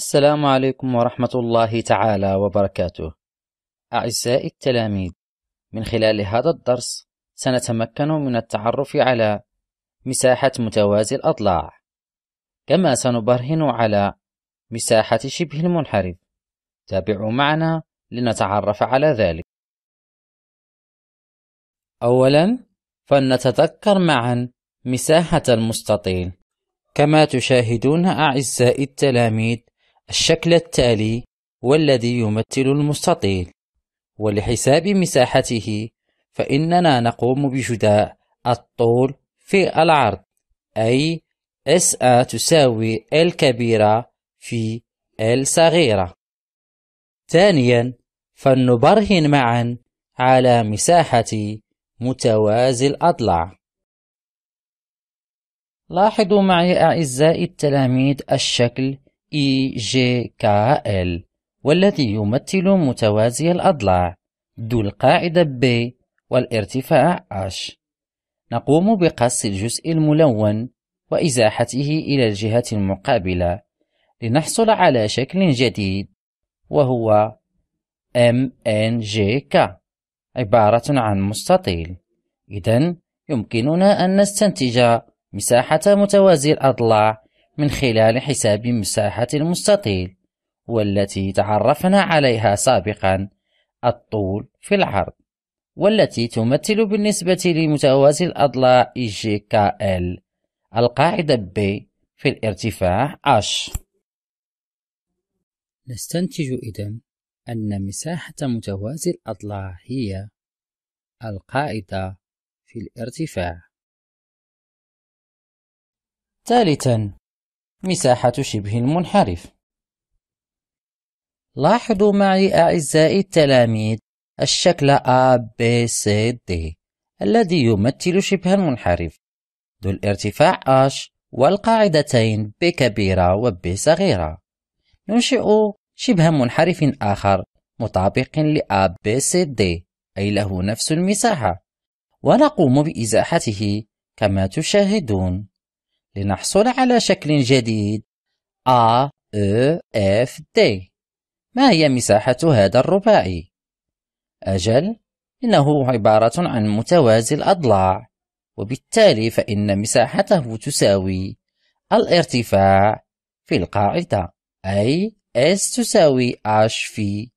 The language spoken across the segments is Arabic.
السلام عليكم ورحمة الله تعالى وبركاته. أعزائي التلاميذ، من خلال هذا الدرس سنتمكن من التعرف على مساحة متوازي الأضلاع، كما سنبرهن على مساحة شبه المنحرف. تابعوا معنا لنتعرف على ذلك. أولاً، فلنتذكر معاً مساحة المستطيل. كما تشاهدون أعزائي التلاميذ الشكل التالي والذي يمثل المستطيل ولحساب مساحته فإننا نقوم بجداء الطول في العرض أي SA تساوي L كبيرة في L صغيرة ثانيا فلنبرهن معا على مساحة متوازي الأضلاع لاحظوا معي أعزائي التلاميذ الشكل إي جي كا إل والذي يمثل متوازي الأضلاع ذو القاعدة ب والارتفاع H نقوم بقص الجزء الملون وإزاحته إلى الجهة المقابلة لنحصل على شكل جديد وهو MNJK عبارة عن مستطيل إذا يمكننا أن نستنتج مساحة متوازي الأضلاع من خلال حساب مساحة المستطيل والتي تعرفنا عليها سابقا الطول في العرض والتي تمثل بالنسبة لمتوازي الأضلاع EGKL القاعدة B في الارتفاع H نستنتج إذن أن مساحة متوازي الأضلاع هي القاعدة في الارتفاع ثالثا مساحة شبه المنحرف لاحظوا معي أعزائي التلاميذ الشكل A, B, C, D الذي يمثل شبه المنحرف ذو الارتفاع H والقاعدتين B كبيرة و B صغيرة ننشئ شبه منحرف آخر مطابق ل A, B, C, D أي له نفس المساحة ونقوم بإزاحته كما تشاهدون لنحصل على شكل جديد A E F D ما هي مساحة هذا الرباعي؟ أجل إنه عبارة عن متوازي الأضلاع وبالتالي فإن مساحته تساوي الارتفاع في القاعدة أي S تساوي H في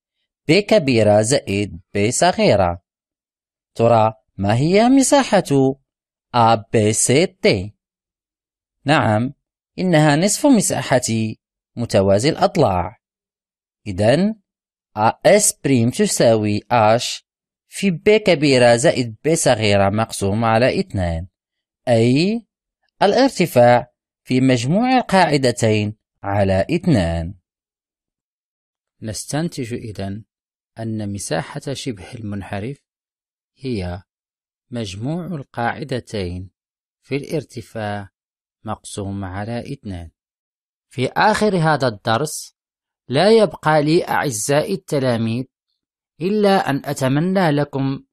B كبيرة زائد B صغيرة ترى ما هي مساحة ABCD؟ نعم إنها نصف مساحتي متوازي الأضلاع إذن اس بريم تساوي اش في ب كبيرة زائد ب صغيرة مقسوم على اثنان أي الارتفاع في مجموع القاعدتين على اثنان نستنتج إذن أن مساحة شبه المنحرف هي مجموع القاعدتين في الارتفاع مقسوم على اثنان في آخر هذا الدرس لا يبقى لي أعزائي التلاميذ إلا أن أتمنى لكم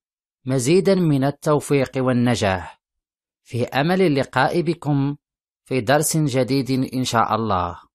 مزيدا من التوفيق والنجاح في أمل اللقاء بكم في درس جديد إن شاء الله